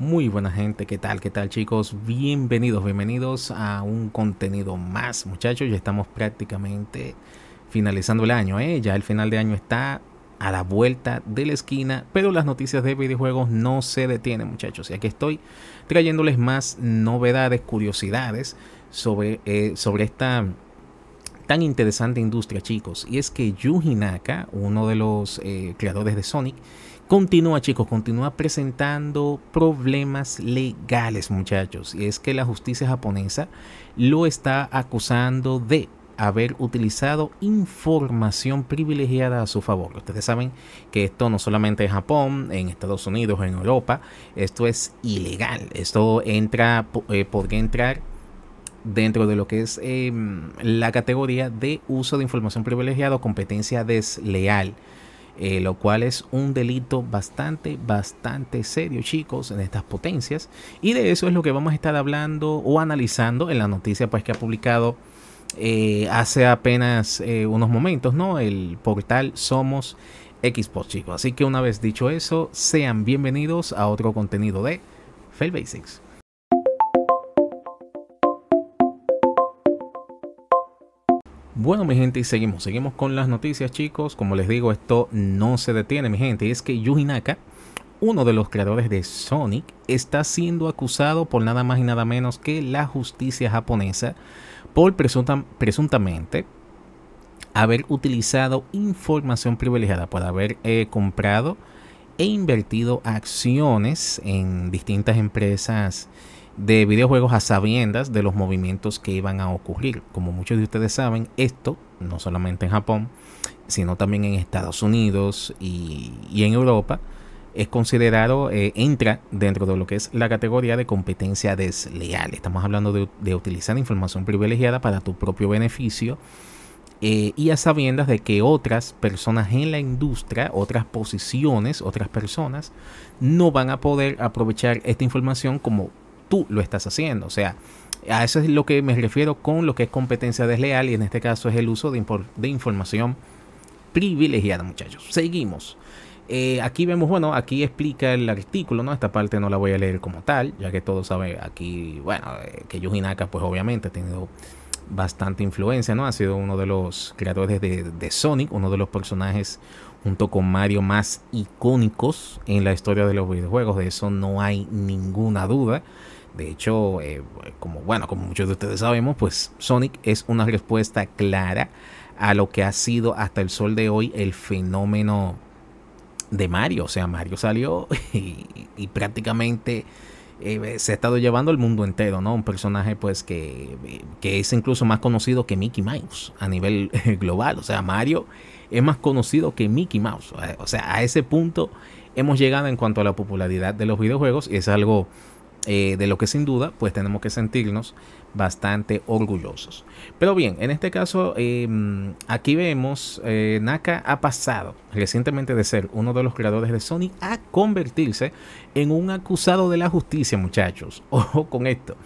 Muy buena gente, ¿qué tal? ¿Qué tal chicos? Bienvenidos, bienvenidos a un contenido más muchachos. Ya estamos prácticamente finalizando el año, ¿eh? Ya el final de año está a la vuelta de la esquina, pero las noticias de videojuegos no se detienen muchachos. Y aquí estoy trayéndoles más novedades, curiosidades sobre, eh, sobre esta tan interesante industria, chicos. Y es que Yuji Naka, uno de los eh, creadores de Sonic, continúa, chicos, continúa presentando problemas legales, muchachos. Y es que la justicia japonesa lo está acusando de haber utilizado información privilegiada a su favor. Ustedes saben que esto no solamente en Japón, en Estados Unidos, en Europa, esto es ilegal. Esto entra, eh, podría entrar dentro de lo que es em, la categoría de uso de información privilegiada o competencia desleal. Eh, lo cual es un delito bastante, bastante serio, chicos, en estas potencias. Y de eso es lo que vamos a estar hablando o analizando en la noticia pues, que ha publicado eh, hace apenas eh, unos momentos, ¿no? El portal Somos Xbox, chicos. Así que una vez dicho eso, sean bienvenidos a otro contenido de Fail Basics. Bueno, mi gente, y seguimos, seguimos con las noticias, chicos. Como les digo, esto no se detiene, mi gente. es que Yuji Naka, uno de los creadores de Sonic, está siendo acusado por nada más y nada menos que la justicia japonesa por presuntamente haber utilizado información privilegiada, por haber eh, comprado e invertido acciones en distintas empresas de videojuegos a sabiendas de los movimientos que iban a ocurrir. Como muchos de ustedes saben, esto, no solamente en Japón, sino también en Estados Unidos y, en Europa, es considerado, eh, entra dentro de lo que es la categoría de competencia desleal. Estamos hablando de, utilizar información privilegiada para tu propio beneficio eh, y a sabiendas de que otras personas en la industria, otras posiciones, otras personas, no van a poder aprovechar esta información como lo estás haciendo. O sea, a eso es lo que me refiero con lo que es competencia desleal y en este caso es el uso de, información privilegiada, muchachos. Seguimos. Eh, aquí vemos, bueno, aquí explica el artículo, ¿no? Esta parte no la voy a leer como tal, ya que todos saben aquí, bueno, eh, que Yuji Naka, pues obviamente ha tenido bastante influencia, ¿no? Ha sido uno de los creadores de, de, Sonic, uno de los personajes junto con Mario más icónicos en la historia de los videojuegos, de eso no hay ninguna duda. De hecho, eh, como bueno, como muchos de ustedes sabemos, pues Sonic es una respuesta clara a lo que ha sido hasta el sol de hoy el fenómeno de Mario. O sea, Mario salió y, prácticamente eh, se ha estado llevando el mundo entero, ¿no? Un personaje pues que, que es incluso más conocido que Mickey Mouse a nivel global. O sea, Mario es más conocido que Mickey Mouse. O sea, a ese punto hemos llegado en cuanto a la popularidad de los videojuegos y es algo eh, de lo que sin duda pues tenemos que sentirnos bastante orgullosos. Pero bien, en este caso eh, aquí vemos eh, Naka ha pasado recientemente de ser uno de los creadores de Sonic a convertirse en un acusado de la justicia muchachos. Ojo con esto.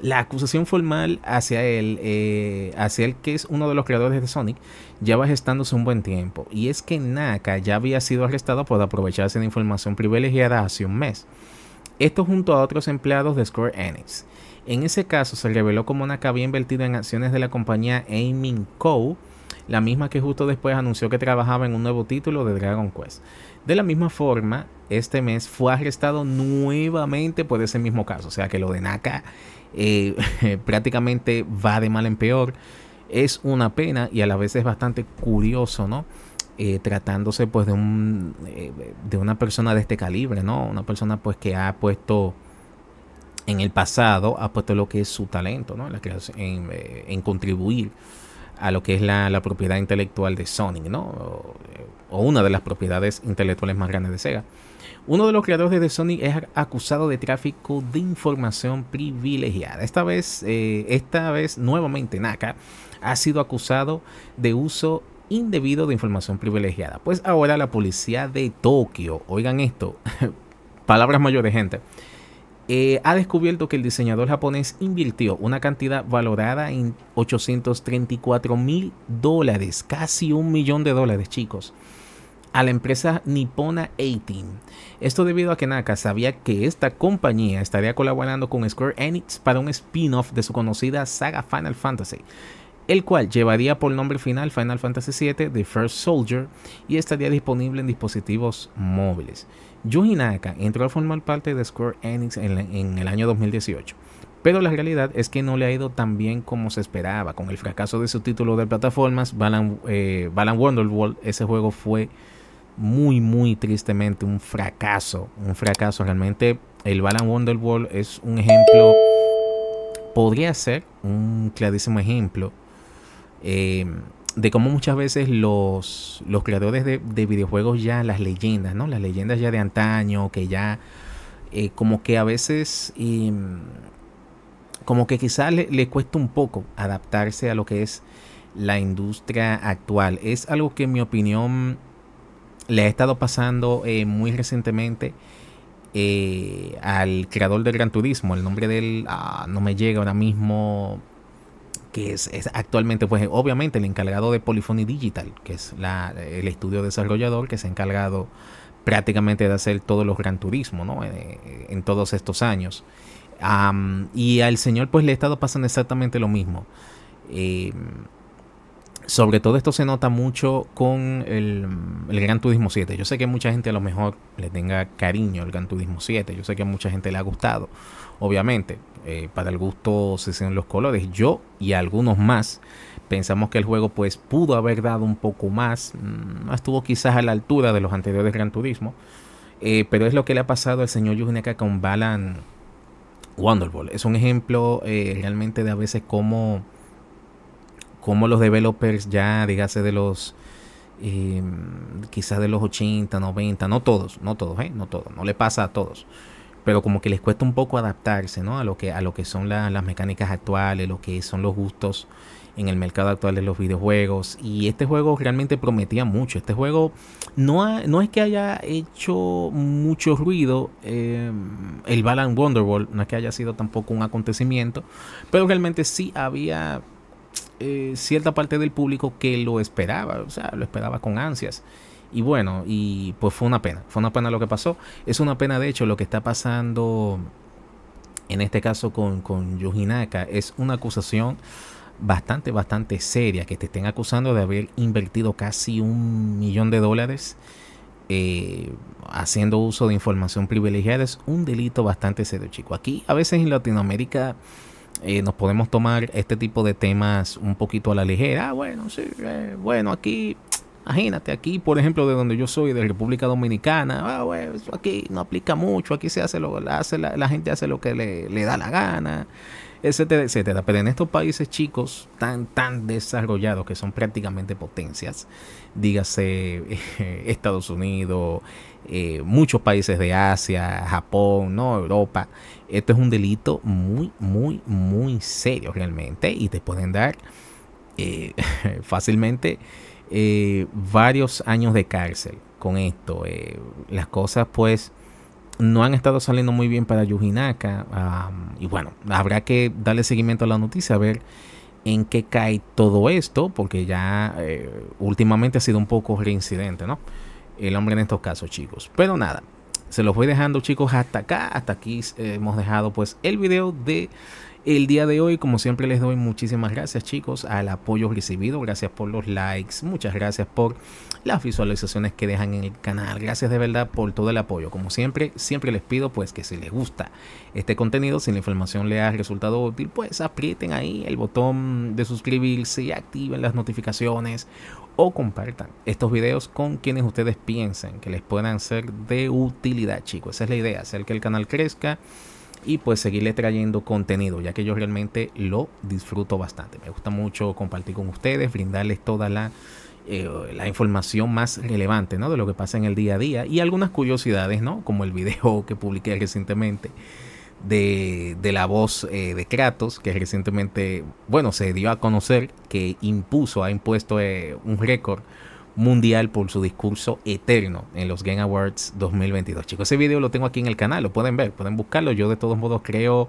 La acusación formal hacia él, hacia él que es uno de los creadores de Sonic, ya va gestándose un buen tiempo. Y es que Naka ya había sido arrestado por aprovecharse de información privilegiada hace un mes esto junto a otros empleados de Square Enix. En ese caso se reveló como Naka había invertido en acciones de la compañía Aiming Co., la misma que justo después anunció que trabajaba en un nuevo título de Dragon Quest. De la misma forma, este mes fue arrestado nuevamente por ese mismo caso, o sea que lo de Naka eh, prácticamente va de mal en peor. Es una pena y a la vez es bastante curioso, ¿no? Eh, tratándose pues de, un, eh, de una persona de este calibre, ¿no? Una persona pues que ha puesto en el pasado, ha puesto lo que es su talento, eh, En, contribuir a lo que es la, propiedad intelectual de Sonic, O, una de las propiedades intelectuales más grandes de Sega. Uno de los creadores de Sonic es acusado de tráfico de información privilegiada. Esta vez, esta vez nuevamente Naka ha sido acusado de uso indebido de información privilegiada. Pues ahora la policía de Tokio, oigan esto, palabras mayores gente, eh, ha descubierto que el diseñador japonés invirtió una cantidad valorada en 834 mil dólares, casi un millón de dólares chicos, a la empresa Nippona 18. Esto debido a que Naka sabía que esta compañía estaría colaborando con Square Enix para un spin-off de su conocida saga Final Fantasy el cual llevaría por nombre final Final Fantasy VII The First Soldier y estaría disponible en dispositivos móviles. Yuji Naka entró a formar parte de Square Enix en, el año 2018, pero la realidad es que no le ha ido tan bien como se esperaba. Con el fracaso de su título de plataformas, Balan, eh, Balan Wonderworld, ese juego fue muy, muy tristemente un fracaso. Un fracaso. Realmente, el Balan Wonderworld es un ejemplo, podría ser un clarísimo ejemplo eh, de cómo muchas veces los, los creadores de, videojuegos ya, las leyendas, ¿no? Las leyendas ya de antaño, que ya eh, como que a veces, em, como que quizás le, cuesta un poco adaptarse a lo que es la industria actual. Es algo que en mi opinión le ha estado pasando eh, muy recientemente. al creador del Gran Turismo. El nombre de él ah, no me llega ahora mismo es, actualmente, pues obviamente el encargado de Polyphony Digital, que es la, el estudio desarrollador que se ha encargado prácticamente de hacer todos los Gran Turismo, ¿no? Eh, eh, en, todos estos años. y al señor pues le ha estado pasando exactamente lo mismo. Eh, sobre todo esto se nota mucho con el, Gran Turismo 7. Yo sé que mucha gente a lo mejor le tenga cariño al Gran Turismo 7. Yo sé que a mucha gente le ha gustado. Obviamente, eh, para el gusto se hacen los colores. Yo y algunos más pensamos que el juego pues pudo haber dado un poco más. Mm, no estuvo quizás a la altura de los anteriores Gran Turismo. Eh, pero es lo que le ha pasado al señor Yujineka con Balan Wonderball. Es un ejemplo eh, realmente de a veces cómo como los developers ya, dígase de los, em, quizás de los 80, 90, no todos, no todos, eh, no todos, no le pasa a todos, pero como que les cuesta un poco adaptarse ¿no? a, lo que, a lo que son las mecánicas actuales, lo que son los gustos en el mercado actual de los videojuegos. Y este juego realmente prometía mucho. Este juego no, no es que haya hecho mucho ruido. Em, el Balan Wonderworld no es que haya sido tampoco un acontecimiento. Pero realmente sí había eh, cierta parte del público que lo esperaba, o sea, lo esperaba con ansias. Y bueno, y pues fue una pena, fue una pena lo que pasó. Es una pena, de hecho, lo que está pasando en este caso con, con Yuji Es una acusación bastante, bastante seria, que te estén acusando de haber invertido casi un millón de dólares. Eh, haciendo uso de información privilegiada es un delito bastante serio, chico. Aquí a veces en Latinoamérica eh, nos podemos tomar este tipo de temas un poquito a la ligera. Ah, bueno, sí, eh, bueno, aquí, imagínate, aquí, por ejemplo, de donde yo soy, de República Dominicana, ah, bueno, aquí no aplica mucho, aquí se hace lo, hace la, la gente hace lo que le, le da la gana etcétera, etcétera. Pero en estos países chicos tan, tan desarrollados que son prácticamente potencias, dígase eh, Estados Unidos, eh, muchos países de Asia, Japón, ¿no? Europa, esto es un delito muy, muy, muy serio realmente y te pueden dar eh, fácilmente varios años de cárcel con esto. las cosas pues no han estado saliendo muy bien para Yujinaka. y bueno, habrá que darle seguimiento a la noticia, a ver en qué cae todo esto, porque ya eh, últimamente ha sido un poco reincidente, ¿no? El hombre en estos casos, chicos. Pero nada, se los voy dejando, chicos, hasta acá. Hasta aquí eh, hemos dejado pues el video de el día de hoy, como siempre, les doy muchísimas gracias, chicos, al apoyo recibido. Gracias por los likes, muchas gracias por las visualizaciones que dejan en el canal. Gracias de verdad por todo el apoyo. Como siempre, siempre les pido pues que si les gusta este contenido, si la información les ha resultado útil, pues aprieten ahí el botón de suscribirse y activen las notificaciones o compartan estos videos con quienes ustedes piensen que les puedan ser de utilidad, chicos. Esa es la idea, hacer que el canal crezca y pues seguirle trayendo contenido, ya que yo realmente lo disfruto bastante. Me gusta mucho compartir con ustedes, brindarles toda la, eh, información más relevante de lo que pasa en el día a día y algunas curiosidades, ¿no? como el video que publiqué recientemente. De, la voz eh, de Kratos, que recientemente, bueno, se dio a conocer que impuso, ha impuesto eh, un récord mundial por su discurso eterno en los Game Awards 2022. Chicos, ese video lo tengo aquí en el canal, lo pueden ver, pueden buscarlo. Yo de todos modos creo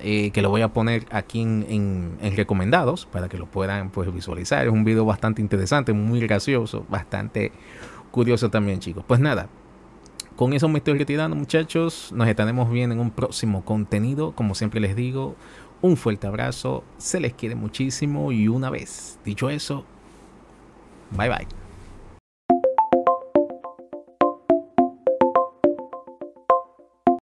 eh, que lo voy a poner aquí en, recomendados para que lo puedan pues, visualizar. Es un video bastante interesante, muy gracioso, bastante curioso también, chicos. Pues nada. Con eso me estoy retirando, muchachos. Nos estaremos viendo en un próximo contenido. Como siempre les digo, un fuerte abrazo. Se les quiere muchísimo. Y una vez dicho eso, bye bye.